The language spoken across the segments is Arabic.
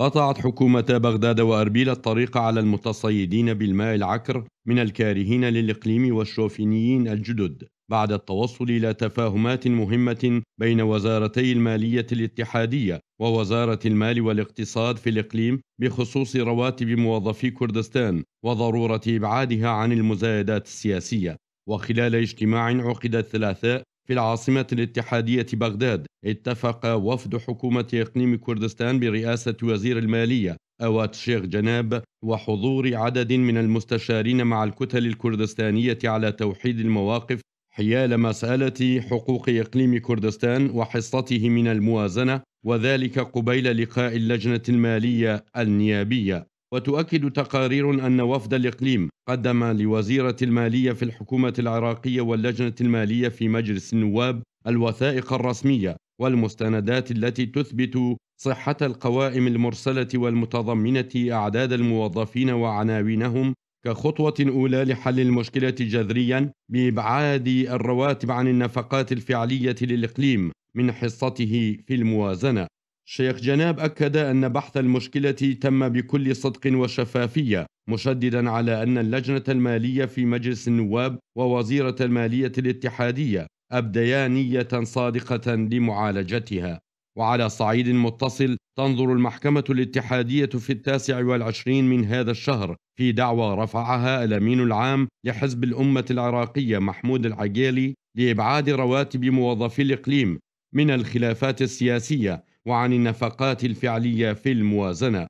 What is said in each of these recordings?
قطعت حكومة بغداد وأربيل الطريق على المتصيدين بالماء العكر من الكارهين للإقليم والشوفينيين الجدد بعد التوصل إلى تفاهمات مهمة بين وزارتي المالية الاتحادية ووزارة المال والاقتصاد في الإقليم بخصوص رواتب موظفي كردستان وضرورة إبعادها عن المزايدات السياسية وخلال اجتماع عقد الثلاثاء في العاصمة الاتحادية بغداد اتفق وفد حكومة إقليم كردستان برئاسة وزير المالية أوات شيخ جناب وحضور عدد من المستشارين مع الكتل الكردستانية على توحيد المواقف حيال مسألة حقوق إقليم كردستان وحصته من الموازنة وذلك قبيل لقاء اللجنة المالية النيابية وتؤكد تقارير أن وفد الإقليم قدم لوزيرة المالية في الحكومة العراقية واللجنة المالية في مجلس النواب الوثائق الرسمية والمستندات التي تثبت صحة القوائم المرسلة والمتضمنة أعداد الموظفين وعناوينهم كخطوة أولى لحل المشكلة جذريا بإبعاد الرواتب عن النفقات الفعلية للإقليم من حصته في الموازنة شيخ جناب أكد أن بحث المشكلة تم بكل صدق وشفافية مشددا على أن اللجنة المالية في مجلس النواب ووزيرة المالية الاتحادية أبديا نية صادقة لمعالجتها وعلى صعيد متصل تنظر المحكمة الاتحادية في التاسع والعشرين من هذا الشهر في دعوى رفعها الأمين العام لحزب الأمة العراقية محمود العقيلي لإبعاد رواتب موظفي الإقليم من الخلافات السياسية وعن النفقات الفعلية في الموازنة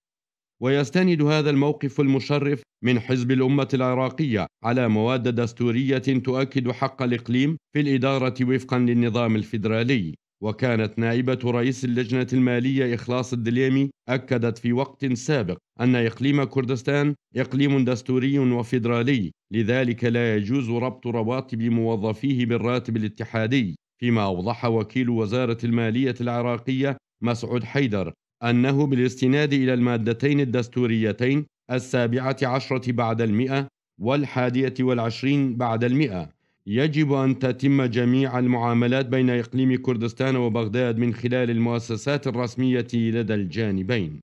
ويستند هذا الموقف المشرف من حزب الأمة العراقية على مواد دستورية تؤكد حق الإقليم في الإدارة وفقا للنظام الفيدرالي وكانت نائبة رئيس اللجنة المالية إخلاص الدليمي أكدت في وقت سابق أن إقليم كردستان إقليم دستوري وفيدرالي لذلك لا يجوز ربط رواتب موظفيه بالراتب الاتحادي فيما أوضح وكيل وزارة المالية العراقية مسعود حيدر أنه بالاستناد إلى المادتين الدستوريتين السابعة عشرة بعد المئة والحادية والعشرين بعد المئة يجب أن تتم جميع المعاملات بين إقليم كردستان وبغداد من خلال المؤسسات الرسمية لدى الجانبين